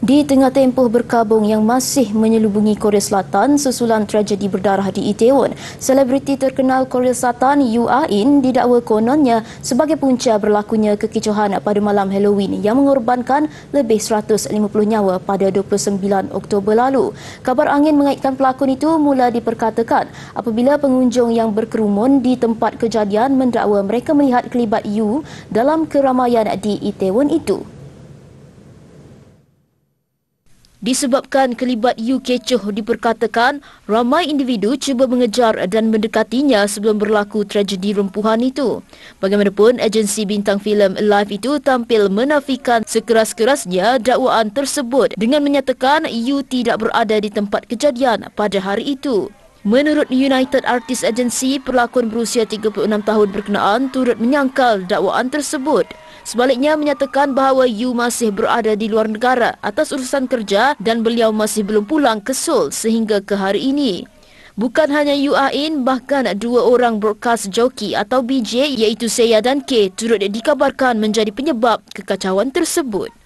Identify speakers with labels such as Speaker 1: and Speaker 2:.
Speaker 1: Di tengah tempoh berkabung yang masih menyelubungi Korea Selatan susulan tragedi berdarah di Itaewon, selebriti terkenal Korea Selatan Yu Ah-in didakwa kononnya sebagai punca berlakunya kekecohan pada malam Halloween yang mengorbankan lebih 150 nyawa pada 29 Oktober lalu. Kabar angin mengaitkan pelakon itu mula diperkatakan apabila pengunjung yang berkerumun di tempat kejadian mendakwa mereka melihat kelibat Yu dalam keramaian di Itaewon itu. Disebabkan kelibat Yu kecoh diperkatakan, ramai individu cuba mengejar dan mendekatinya sebelum berlaku tragedi rempuhan itu. Bagaimanapun, agensi bintang filem live itu tampil menafikan sekeras-kerasnya dakwaan tersebut dengan menyatakan Yu tidak berada di tempat kejadian pada hari itu. Menurut United Artists Agency, pelakon berusia 36 tahun berkenaan turut menyangkal dakwaan tersebut. Sebaliknya menyatakan bahawa Yu masih berada di luar negara atas urusan kerja dan beliau masih belum pulang ke Seoul sehingga ke hari ini. Bukan hanya Yu Ain, bahkan dua orang broadcast joki atau BJ iaitu Seiya dan K turut dikabarkan menjadi penyebab kekacauan tersebut.